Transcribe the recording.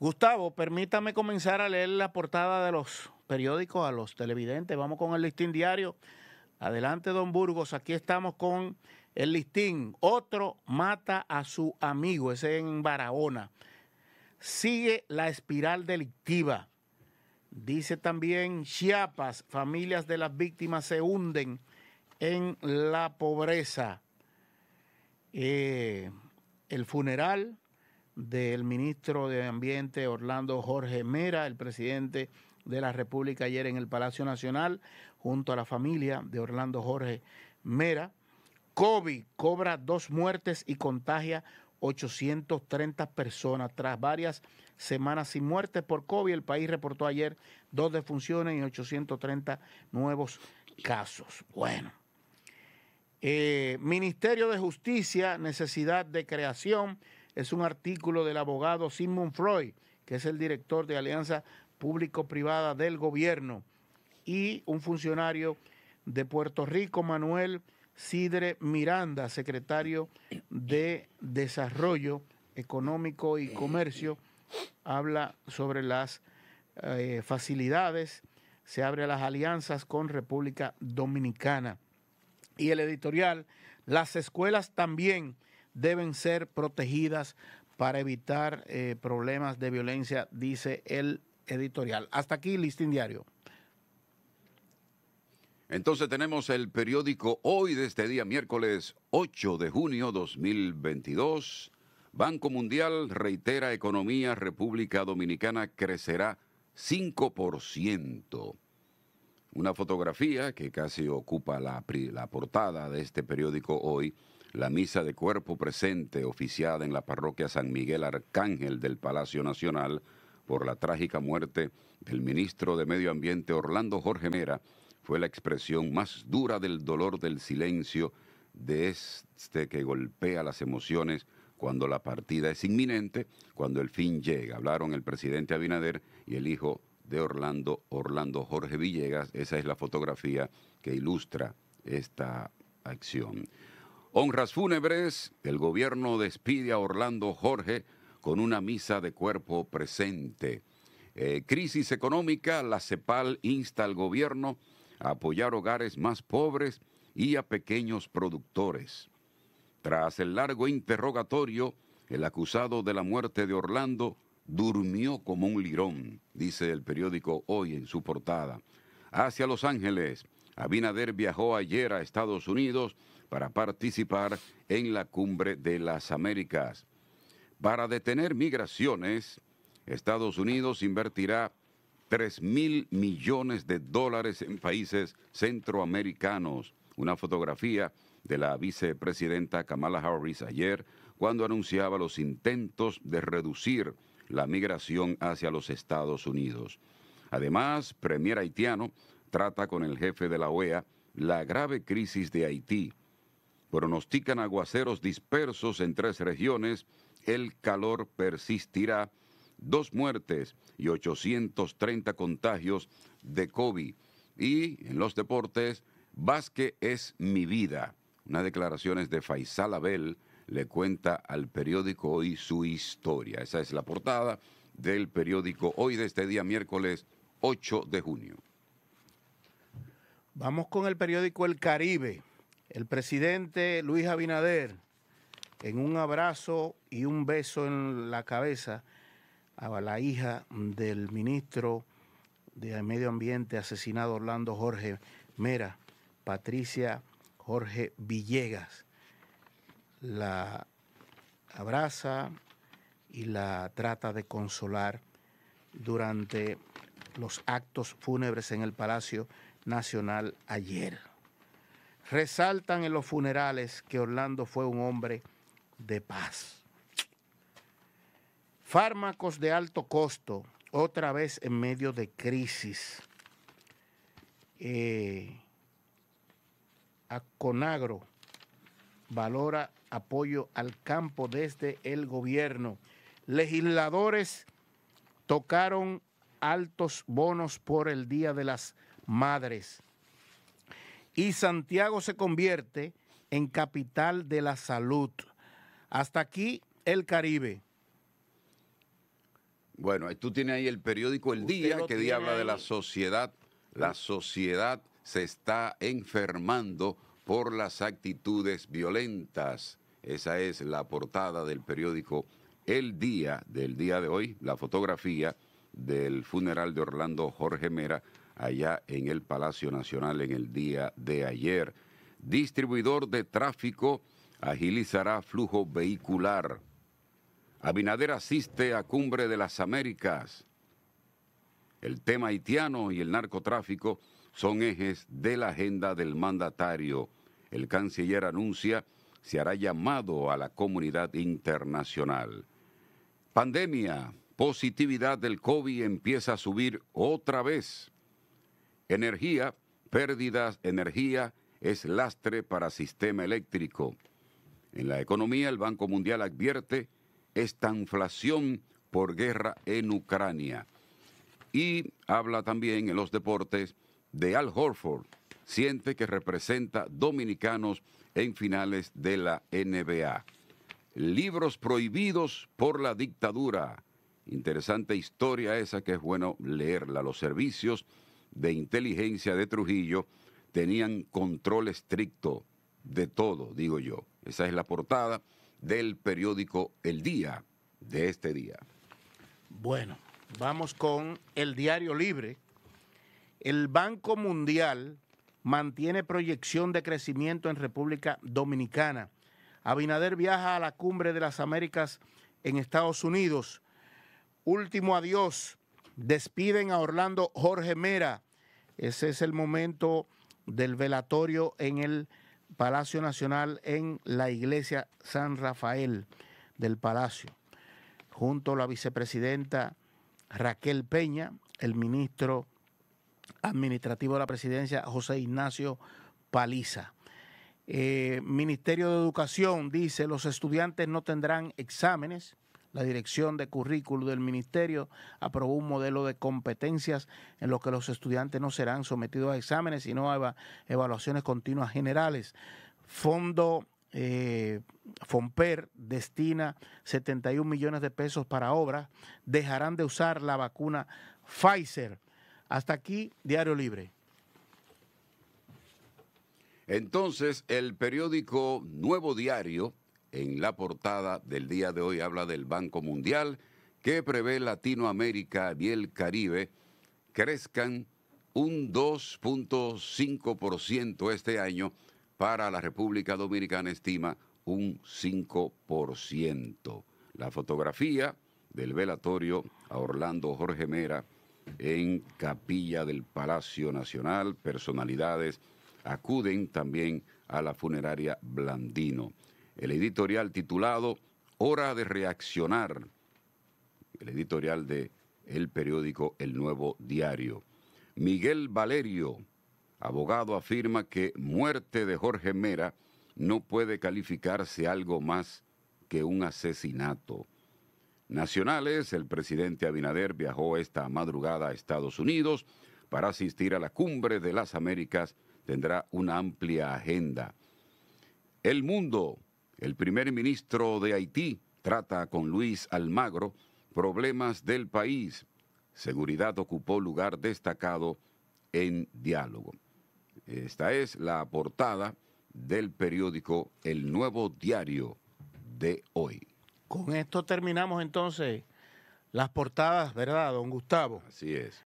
Gustavo, permítame comenzar a leer la portada de los periódicos a los televidentes. Vamos con el listín diario. Adelante, don Burgos. Aquí estamos con el listín. Otro mata a su amigo. Ese en Barahona. Sigue la espiral delictiva. Dice también Chiapas, familias de las víctimas se hunden en la pobreza. Eh, el funeral del ministro de Ambiente Orlando Jorge Mera, el presidente de la República ayer en el Palacio Nacional, junto a la familia de Orlando Jorge Mera. COVID cobra dos muertes y contagia 830 personas. Tras varias semanas sin muertes por COVID, el país reportó ayer dos defunciones y 830 nuevos casos. Bueno. Eh, Ministerio de Justicia, necesidad de creación es un artículo del abogado Simon Freud, que es el director de Alianza Público-Privada del Gobierno, y un funcionario de Puerto Rico, Manuel Sidre Miranda, secretario de Desarrollo Económico y Comercio, habla sobre las eh, facilidades, se abre a las alianzas con República Dominicana. Y el editorial, las escuelas también deben ser protegidas para evitar eh, problemas de violencia, dice el editorial. Hasta aquí, Listín Diario. Entonces tenemos el periódico hoy de este día, miércoles 8 de junio 2022. Banco Mundial reitera economía República Dominicana crecerá 5%. Una fotografía que casi ocupa la, la portada de este periódico hoy la misa de cuerpo presente oficiada en la parroquia San Miguel Arcángel del Palacio Nacional por la trágica muerte del ministro de Medio Ambiente Orlando Jorge Mera fue la expresión más dura del dolor del silencio de este que golpea las emociones cuando la partida es inminente, cuando el fin llega. Hablaron el presidente Abinader y el hijo de Orlando, Orlando Jorge Villegas. Esa es la fotografía que ilustra esta acción. Honras fúnebres, el gobierno despide a Orlando Jorge con una misa de cuerpo presente. Eh, crisis económica, la CEPAL insta al gobierno a apoyar hogares más pobres y a pequeños productores. Tras el largo interrogatorio, el acusado de la muerte de Orlando durmió como un lirón, dice el periódico Hoy en su portada. Hacia Los Ángeles, Abinader viajó ayer a Estados Unidos para participar en la Cumbre de las Américas. Para detener migraciones, Estados Unidos invertirá 3 mil millones de dólares en países centroamericanos. Una fotografía de la vicepresidenta Kamala Harris ayer cuando anunciaba los intentos de reducir la migración hacia los Estados Unidos. Además, Premier haitiano trata con el jefe de la OEA la grave crisis de Haití Pronostican aguaceros dispersos en tres regiones, el calor persistirá, dos muertes y 830 contagios de COVID. Y en los deportes, Vasque es mi vida. Una declaración declaraciones de Faisal Abel le cuenta al periódico Hoy su historia. Esa es la portada del periódico Hoy de este día miércoles 8 de junio. Vamos con el periódico El Caribe. El presidente Luis Abinader, en un abrazo y un beso en la cabeza a la hija del ministro de Medio Ambiente asesinado Orlando Jorge Mera, Patricia Jorge Villegas. La abraza y la trata de consolar durante los actos fúnebres en el Palacio Nacional ayer resaltan en los funerales que Orlando fue un hombre de paz. Fármacos de alto costo, otra vez en medio de crisis. Eh, Conagro valora apoyo al campo desde el gobierno. Legisladores tocaron altos bonos por el Día de las Madres y Santiago se convierte en capital de la salud. Hasta aquí el Caribe. Bueno, tú tienes ahí el periódico El Día, que habla de la sociedad. La sociedad se está enfermando por las actitudes violentas. Esa es la portada del periódico El Día del día de hoy, la fotografía del funeral de Orlando Jorge Mera, allá en el Palacio Nacional en el día de ayer. Distribuidor de tráfico agilizará flujo vehicular. Abinader asiste a Cumbre de las Américas. El tema haitiano y el narcotráfico son ejes de la agenda del mandatario. El canciller anuncia se hará llamado a la comunidad internacional. Pandemia, positividad del COVID empieza a subir otra vez. Energía, pérdidas, energía es lastre para sistema eléctrico. En la economía, el Banco Mundial advierte esta inflación por guerra en Ucrania. Y habla también en los deportes de Al Horford, siente que representa dominicanos en finales de la NBA. Libros prohibidos por la dictadura. Interesante historia esa que es bueno leerla. Los servicios de inteligencia de Trujillo tenían control estricto de todo, digo yo. Esa es la portada del periódico El Día de este día. Bueno, vamos con el diario libre. El Banco Mundial mantiene proyección de crecimiento en República Dominicana. Abinader viaja a la cumbre de las Américas en Estados Unidos. Último adiós Despiden a Orlando Jorge Mera. Ese es el momento del velatorio en el Palacio Nacional, en la iglesia San Rafael del Palacio. Junto a la vicepresidenta Raquel Peña, el ministro administrativo de la presidencia José Ignacio Paliza. Eh, Ministerio de Educación dice, los estudiantes no tendrán exámenes la Dirección de Currículo del Ministerio aprobó un modelo de competencias en lo que los estudiantes no serán sometidos a exámenes, sino a evaluaciones continuas generales. Fondo eh, Fomper destina 71 millones de pesos para obras. Dejarán de usar la vacuna Pfizer. Hasta aquí, Diario Libre. Entonces, el periódico Nuevo Diario en la portada del día de hoy habla del Banco Mundial que prevé Latinoamérica y el Caribe crezcan un 2.5% este año, para la República Dominicana estima un 5%. La fotografía del velatorio a Orlando Jorge Mera en capilla del Palacio Nacional, personalidades acuden también a la funeraria Blandino el editorial titulado Hora de reaccionar, el editorial de periódico El Nuevo Diario. Miguel Valerio, abogado, afirma que muerte de Jorge Mera no puede calificarse algo más que un asesinato. Nacionales, el presidente Abinader viajó esta madrugada a Estados Unidos para asistir a la cumbre de las Américas, tendrá una amplia agenda. El mundo, el primer ministro de Haití trata con Luis Almagro problemas del país. Seguridad ocupó lugar destacado en diálogo. Esta es la portada del periódico El Nuevo Diario de hoy. Con esto terminamos entonces las portadas, ¿verdad, don Gustavo? Así es.